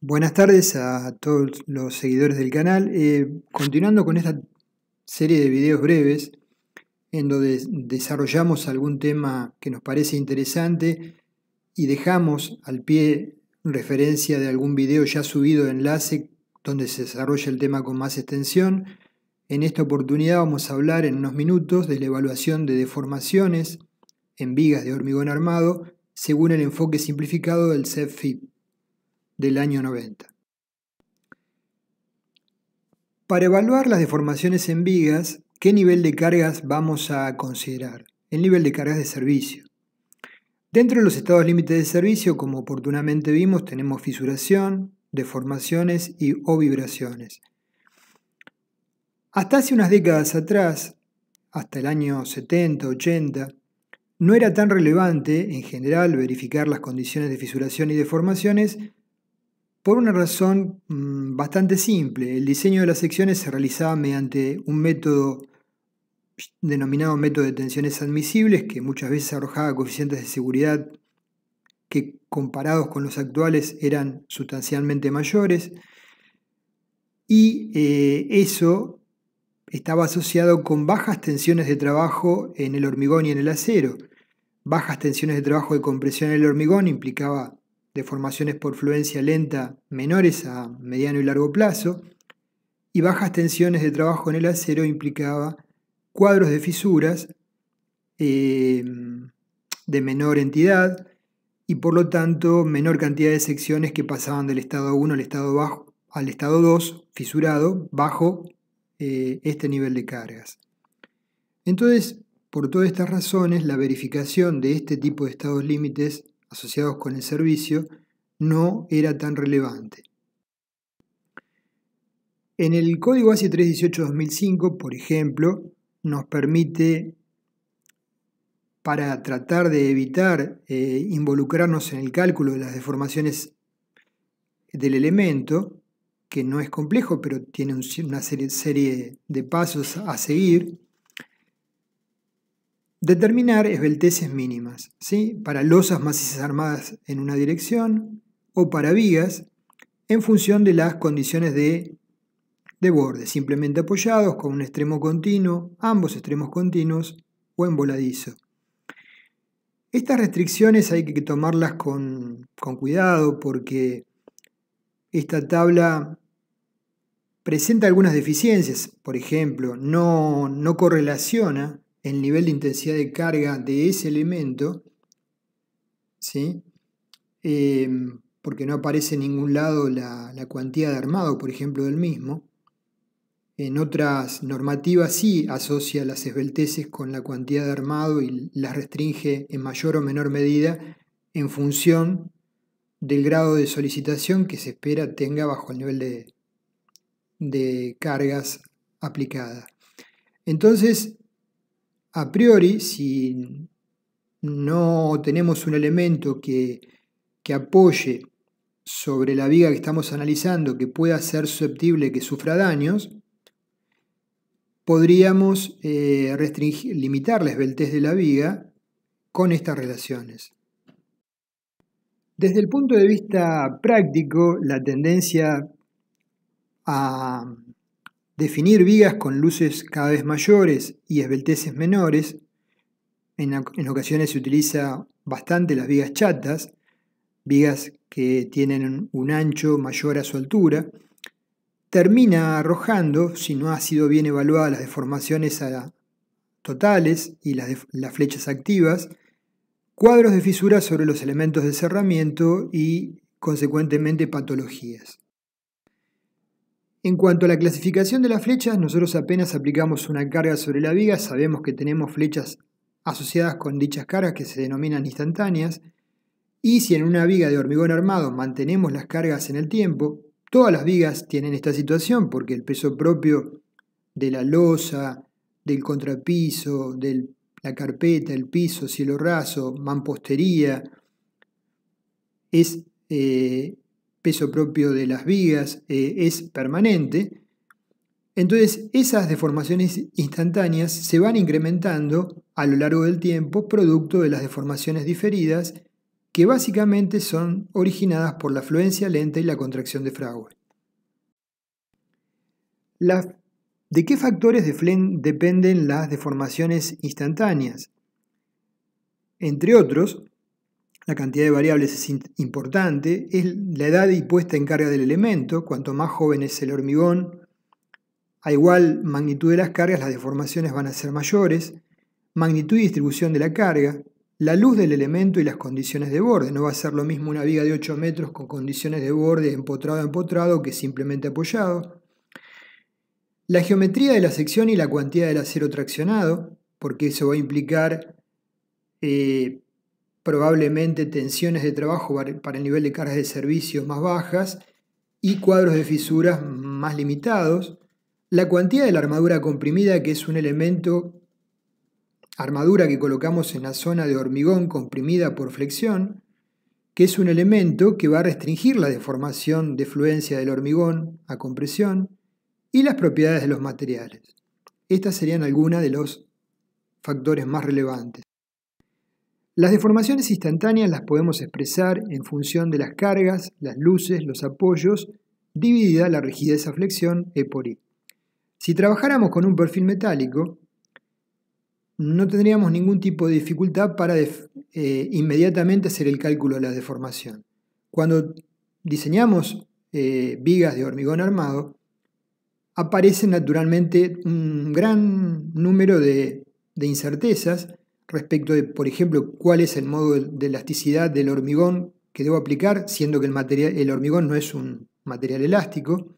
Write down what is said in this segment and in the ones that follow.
Buenas tardes a todos los seguidores del canal. Eh, continuando con esta serie de videos breves en donde desarrollamos algún tema que nos parece interesante y dejamos al pie referencia de algún video ya subido de enlace donde se desarrolla el tema con más extensión. En esta oportunidad vamos a hablar en unos minutos de la evaluación de deformaciones en vigas de hormigón armado según el enfoque simplificado del CEFIP del año 90. Para evaluar las deformaciones en vigas, ¿qué nivel de cargas vamos a considerar? El nivel de cargas de servicio. Dentro de los estados límites de servicio, como oportunamente vimos, tenemos fisuración, deformaciones y o vibraciones. Hasta hace unas décadas atrás, hasta el año 70, 80, no era tan relevante en general verificar las condiciones de fisuración y deformaciones por una razón mm, bastante simple, el diseño de las secciones se realizaba mediante un método denominado método de tensiones admisibles, que muchas veces arrojaba coeficientes de seguridad que comparados con los actuales eran sustancialmente mayores, y eh, eso estaba asociado con bajas tensiones de trabajo en el hormigón y en el acero. Bajas tensiones de trabajo de compresión en el hormigón implicaba formaciones por fluencia lenta menores a mediano y largo plazo, y bajas tensiones de trabajo en el acero implicaba cuadros de fisuras em, de menor entidad y por lo tanto menor cantidad de secciones que pasaban del estado 1 al estado, bajo, al estado 2 fisurado bajo eh, este nivel de cargas. Entonces, por todas estas razones, la verificación de este tipo de estados límites asociados con el servicio no era tan relevante. En el código ACI 318-2005, por ejemplo, nos permite, para tratar de evitar eh, involucrarnos en el cálculo de las deformaciones del elemento, que no es complejo, pero tiene una serie de pasos a seguir, Determinar esbelteces mínimas, ¿sí? para losas macizas armadas en una dirección o para vigas, en función de las condiciones de, de borde, simplemente apoyados con un extremo continuo, ambos extremos continuos o en voladizo Estas restricciones hay que tomarlas con, con cuidado porque esta tabla presenta algunas deficiencias, por ejemplo, no, no correlaciona el nivel de intensidad de carga de ese elemento, ¿sí? Em, porque no aparece en ningún lado la, cuantía de armado, por ejemplo, del mismo. En otras normativas sí asocia las esbelteces con la cuantía de armado y las restringe en mayor o menor medida en función del grado de solicitación que se espera tenga bajo el nivel de, de cargas aplicada. Entonces, a priori, si no tenemos un elemento que, apoye sobre la viga que estamos analizando que pueda ser susceptible que sufra daños, podríamos eh, restringir, limitar la esbeltez de la viga con estas relaciones. Desde el punto de vista práctico, la tendencia a Definir vigas con luces cada vez mayores y esbelteces menores, en, ocasiones se utiliza bastante las vigas chatas, vigas que tienen un ancho mayor a su altura, termina arrojando, si no ha sido bien evaluada las deformaciones totales y las, las, flechas activas, cuadros de fisuras sobre los elementos de cerramiento y, consecuentemente, patologías. En cuanto a la clasificación de las flechas, nosotros apenas aplicamos una carga sobre la viga, sabemos que tenemos flechas asociadas con dichas cargas que se denominan instantáneas, y si en una viga de hormigón armado mantenemos las cargas en el tiempo, todas las vigas tienen esta situación porque el peso propio de la losa, del contrapiso, de la carpeta, el piso, cielo raso, mampostería, es eh, peso propio de las vigas eh, es permanente, entonces esas deformaciones instantáneas se van incrementando a lo largo del tiempo producto de las deformaciones diferidas que básicamente son originadas por la fluencia lenta y la contracción de Fragua. ¿De qué factores de dependen las deformaciones instantáneas? Entre otros, la cantidad de variables es importante, es la edad y puesta en carga del elemento, cuanto más joven es el hormigón, a igual magnitud de las cargas las deformaciones van a ser mayores, magnitud y distribución de la carga, la luz del elemento y las condiciones de borde. No va a ser lo mismo una viga de 8 metros con condiciones de borde empotrado a empotrado que simplemente apoyado. La geometría de la sección y la cuantía del acero traccionado, porque eso va a implicar eh, probablemente tensiones de trabajo para el nivel de cargas de servicios más bajas y cuadros de fisuras más limitados. La cuantía de la armadura comprimida, que es un elemento armadura que colocamos en la zona de hormigón comprimida por flexión, que es un elemento que va a restringir la deformación de fluencia del hormigón a compresión y las propiedades de los materiales. Estas serían algunas de los factores más relevantes. Las deformaciones instantáneas las podemos expresar en función de las cargas, las luces, los apoyos, dividida la rigidez a flexión E por I. Si trabajáramos con un perfil metálico, no tendríamos ningún tipo de dificultad para eh, inmediatamente hacer el cálculo de la deformación. Cuando diseñamos eh, vigas de hormigón armado, aparecen naturalmente un gran número de incertezas respecto de, por ejemplo, cuál es el módulo de elasticidad del hormigón que debo aplicar, siendo que el, material, el hormigón no es un material elástico.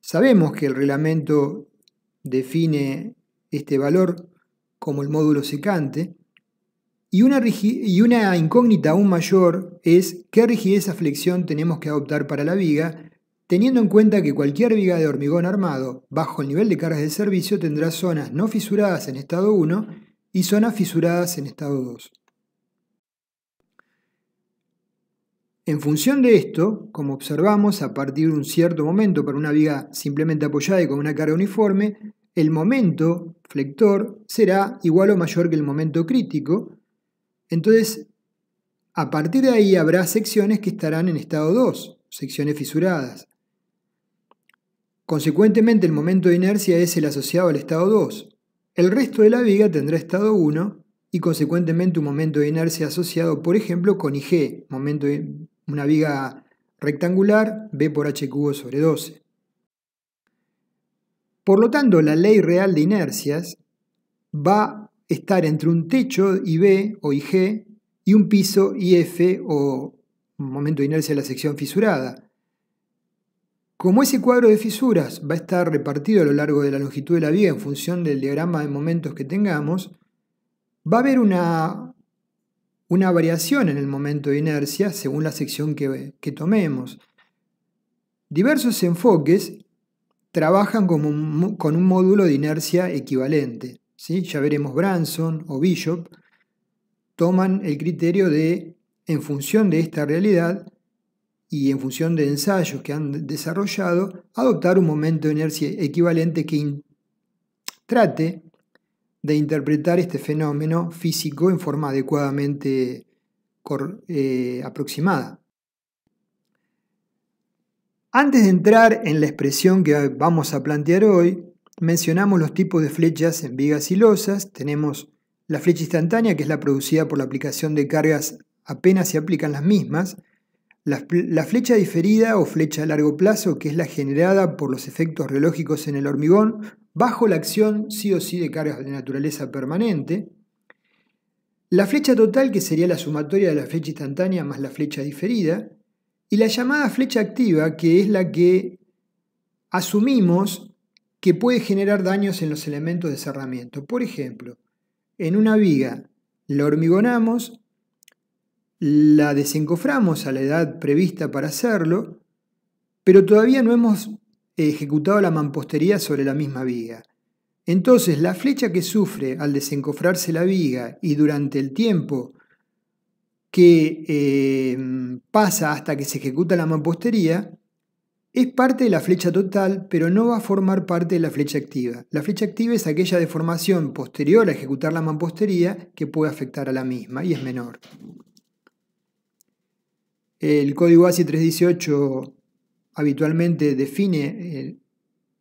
Sabemos que el reglamento define este valor como el módulo secante. Y una, y una incógnita aún mayor es qué rigidez a flexión tenemos que adoptar para la viga, teniendo en cuenta que cualquier viga de hormigón armado bajo el nivel de cargas de servicio tendrá zonas no fisuradas en estado 1 y zonas fisuradas en estado 2. En función de esto, como observamos, a partir de un cierto momento para una viga simplemente apoyada y con una carga uniforme, el momento flector será igual o mayor que el momento crítico. Entonces, a partir de ahí habrá secciones que estarán en estado 2, secciones fisuradas. Consecuentemente, el momento de inercia es el asociado al estado 2. El resto de la viga tendrá estado 1 y consecuentemente un momento de inercia asociado, por ejemplo, con IG, momento de una viga rectangular, B por H cubo sobre 12. Por lo tanto, la ley real de inercias va a estar entre un techo IB o IG y un piso IF o momento de inercia de la sección fisurada. Como ese cuadro de fisuras va a estar repartido a lo largo de la longitud de la viga en función del diagrama de momentos que tengamos, va a haber una, una variación en el momento de inercia según la sección que, tomemos. Diversos enfoques trabajan con un, con un módulo de inercia equivalente. ¿sí? Ya veremos Branson o Bishop toman el criterio de, en función de esta realidad, y en función de ensayos que han desarrollado, adoptar un momento de inercia equivalente que trate de interpretar este fenómeno físico en forma adecuadamente eh, aproximada. Antes de entrar en la expresión que vamos a plantear hoy, mencionamos los tipos de flechas en vigas y losas. Tenemos la flecha instantánea, que es la producida por la aplicación de cargas apenas se aplican las mismas, la, flecha diferida o flecha a largo plazo, que es la generada por los efectos reológicos en el hormigón, bajo la acción sí o sí de cargas de naturaleza permanente. La flecha total, que sería la sumatoria de la flecha instantánea más la flecha diferida. Y la llamada flecha activa, que es la que asumimos que puede generar daños en los elementos de cerramiento. Por ejemplo, en una viga la hormigonamos la desencoframos a la edad prevista para hacerlo, pero todavía no hemos ejecutado la mampostería sobre la misma viga. Entonces, la flecha que sufre al desencofrarse la viga y durante el tiempo que eh, pasa hasta que se ejecuta la mampostería, es parte de la flecha total, pero no va a formar parte de la flecha activa. La flecha activa es aquella deformación posterior a ejecutar la mampostería que puede afectar a la misma y es menor. El código ASI 318 habitualmente define eh,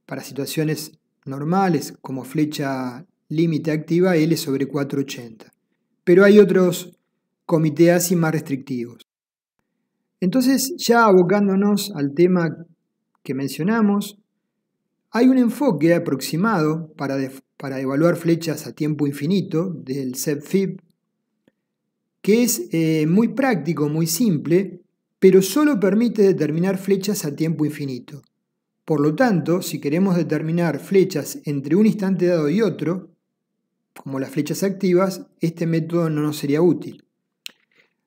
para situaciones normales como flecha límite activa L sobre 480. Pero hay otros comités ASI más restrictivos. Entonces, ya abocándonos al tema que mencionamos, hay un enfoque aproximado para, para evaluar flechas a tiempo infinito del CEPFIP que es eh, muy práctico, muy simple pero solo permite determinar flechas a tiempo infinito. Por lo tanto, si queremos determinar flechas entre un instante dado y otro, como las flechas activas, este método no nos sería útil.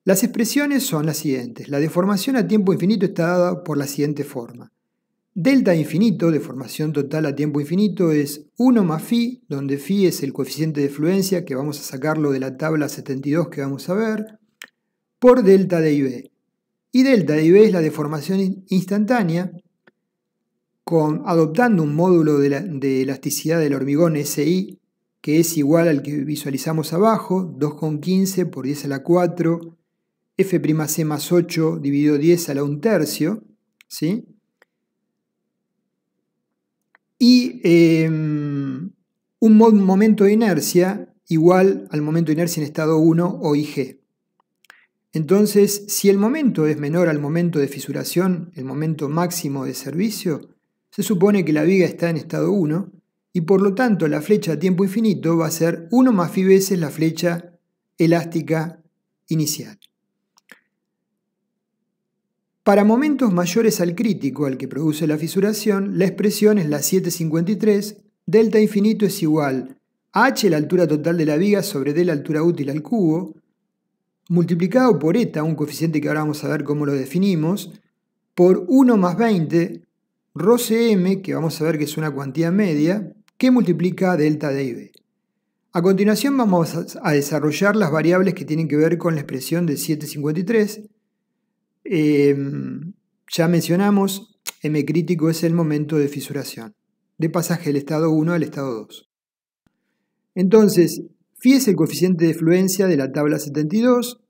Las expresiones son las siguientes. La deformación a tiempo infinito está dada por la siguiente forma. Delta infinito, deformación total a tiempo infinito, es 1 más phi, donde phi es el coeficiente de fluencia, que vamos a sacarlo de la tabla 72 que vamos a ver, por delta de ib. Y delta es la deformación instantánea con, adoptando un módulo de, elasticidad del hormigón SI que es igual al que visualizamos abajo, 2,15 por 10 a la 4, F'C más 8 dividido 10 a la 1 tercio, ¿sí? Y em, un momento de inercia igual al momento de inercia en estado 1 o IG. Entonces, si el momento es menor al momento de fisuración, el momento máximo de servicio, se supone que la viga está en estado 1 y por lo tanto la flecha a tiempo infinito va a ser 1 más phi veces la flecha elástica inicial. Para momentos mayores al crítico al que produce la fisuración, la expresión es la 753, delta infinito es igual a h la altura total de la viga sobre d la altura útil al cubo, multiplicado por eta, un coeficiente que ahora vamos a ver cómo lo definimos, por 1 más 20, rho m, que vamos a ver que es una cuantía media, que multiplica delta de y A continuación vamos a desarrollar las variables que tienen que ver con la expresión de 753. Em, ya mencionamos, m crítico es el momento de fisuración, de pasaje del estado 1 al estado 2. Entonces, phi es el coeficiente de fluencia de la tabla 72,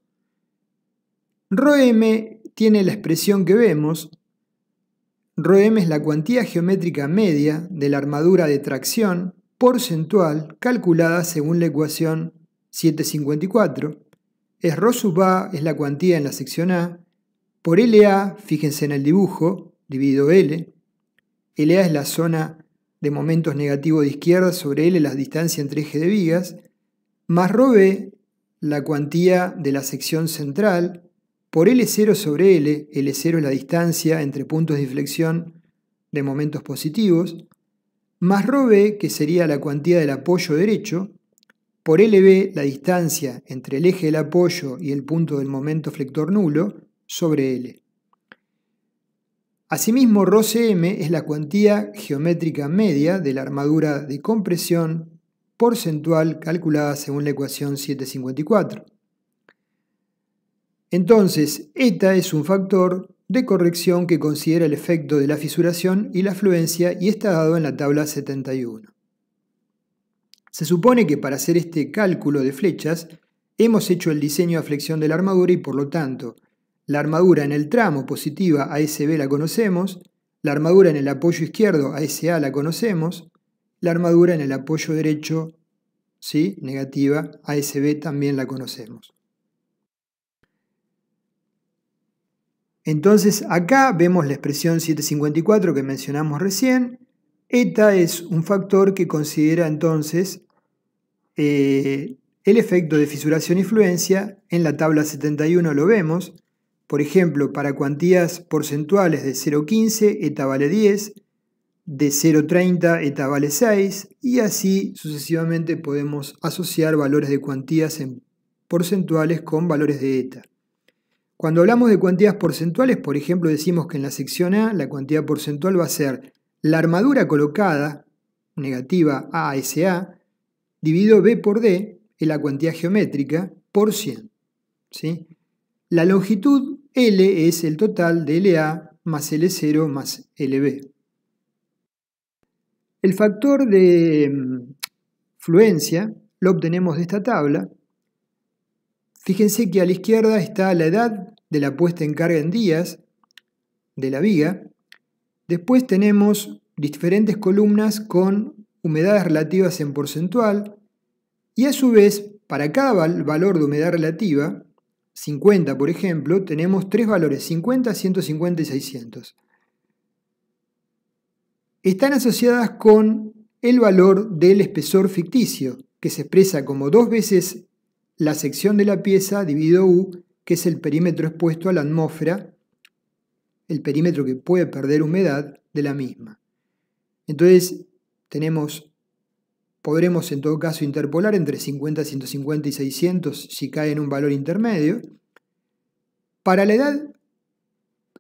m tiene la expresión que vemos. m es la cuantía geométrica media de la armadura de tracción porcentual calculada según la ecuación 754. Es ρ sub a, es la cuantía en la sección A. Por LA, fíjense en el dibujo, dividido L. LA es la zona de momentos negativos de izquierda sobre L, la distancia entre eje de vigas. Más ρB, la cuantía de la sección central por L0 e sobre L, L0 es la distancia entre puntos de inflexión de momentos positivos, más ρb, que sería la cuantía del apoyo derecho, por LB, la distancia entre el eje del apoyo y el punto del momento flector nulo, sobre L. Asimismo, ρCm es la cuantía geométrica media de la armadura de compresión porcentual calculada según la ecuación 754. Entonces, eta es un factor de corrección que considera el efecto de la fisuración y la afluencia y está dado en la tabla 71. Se supone que para hacer este cálculo de flechas hemos hecho el diseño a flexión de la armadura y por lo tanto la armadura en el tramo positiva ASB la conocemos, la armadura en el apoyo izquierdo ASA la conocemos, la armadura en el apoyo derecho negativa ASB también la conocemos. Entonces acá vemos la expresión 754 que mencionamos recién. Eta es un factor que considera entonces eh, el efecto de fisuración y fluencia. En la tabla 71 lo vemos. Por ejemplo, para cuantías porcentuales de 0,15 eta vale 10, de 0,30 eta vale 6 y así sucesivamente podemos asociar valores de cuantías en porcentuales con valores de eta. Cuando hablamos de cuantías porcentuales, por ejemplo, decimos que en la sección A la cuantía porcentual va a ser la armadura colocada, negativa ASA, dividido B por D, es la cuantía geométrica, por 100. ¿sí? La longitud L es el total de LA más L0 más LB. El factor de mm, fluencia lo obtenemos de esta tabla. Fíjense que a la izquierda está la edad de la puesta en carga en días de la viga. Después tenemos diferentes columnas con humedades relativas en porcentual y a su vez para cada valor de humedad relativa, 50 por ejemplo, tenemos tres valores, 50, 150 y 600. Están asociadas con el valor del espesor ficticio, que se expresa como dos veces la sección de la pieza dividido U que es el perímetro expuesto a la atmósfera, el perímetro que puede perder humedad de la misma. Entonces, tenemos, podremos en todo caso interpolar entre 50, 150 y 600 si cae en un valor intermedio. Para la edad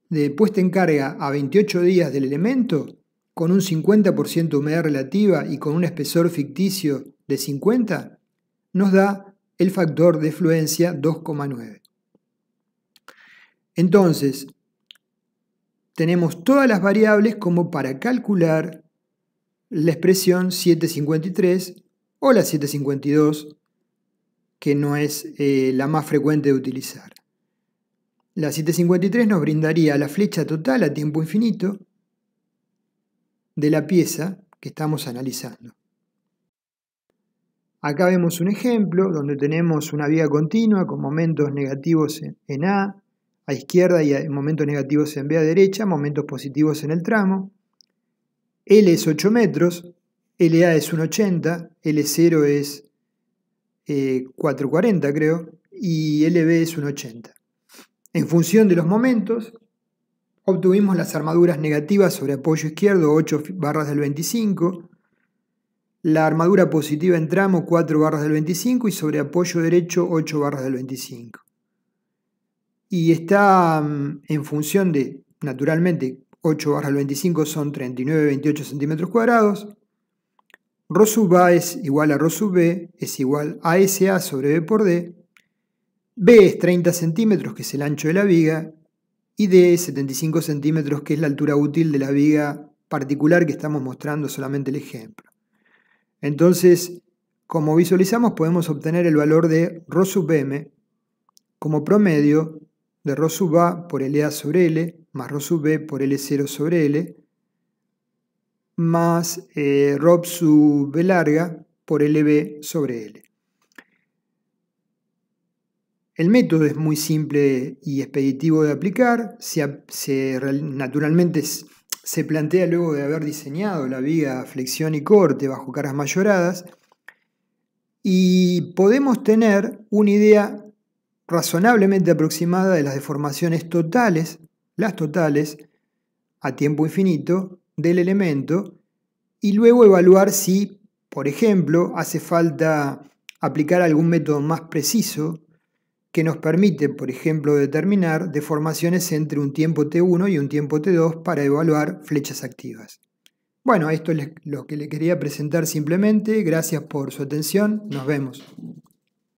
de puesta en carga a 28 días del elemento, con un 50% de humedad relativa y con un espesor ficticio de 50, nos da el factor de fluencia 2,9. Entonces, tenemos todas las variables como para calcular la expresión 753 o la 752, que no es eh, la más frecuente de utilizar. La 753 nos brindaría la flecha total a tiempo infinito de la pieza que estamos analizando. Acá vemos un ejemplo donde tenemos una vía continua con momentos negativos en A, a izquierda y en momentos negativos en B a derecha, momentos positivos en el tramo. L es 8 metros, LA es 1,80, L0 es 4,40 eh, creo, y LB es 1,80. En función de los momentos, obtuvimos las armaduras negativas sobre apoyo izquierdo, 8 barras del 25, la armadura positiva en tramo, 4 barras del 25, y sobre apoyo derecho, 8 barras del 25 y está mm, en función de, naturalmente, 8 barra 25 son 39, 28 centímetros cuadrados. Rho sub A es igual a Rho sub B, es igual a SA sobre B por D. B es 30 centímetros, que es el ancho de la viga, y D es 75 centímetros, que es la altura útil de la viga particular que estamos mostrando solamente el ejemplo. Entonces, como visualizamos, podemos obtener el valor de Rho sub M como promedio de Rho sub A por LA sobre L, más Rho sub B por L0 sobre L, más eh, Rho sub B larga por LB sobre L. El método es muy simple y expeditivo de aplicar, se, naturalmente se plantea luego de haber diseñado la viga flexión y corte bajo caras mayoradas y podemos tener una idea razonablemente aproximada de las deformaciones totales, las totales, a tiempo infinito, del elemento, y luego evaluar si, por ejemplo, hace falta aplicar algún método más preciso que nos permite, por ejemplo, determinar deformaciones entre un tiempo T1 y un tiempo T2 para evaluar flechas activas. Bueno, esto es lo que le quería presentar simplemente. Gracias por su atención. Nos vemos.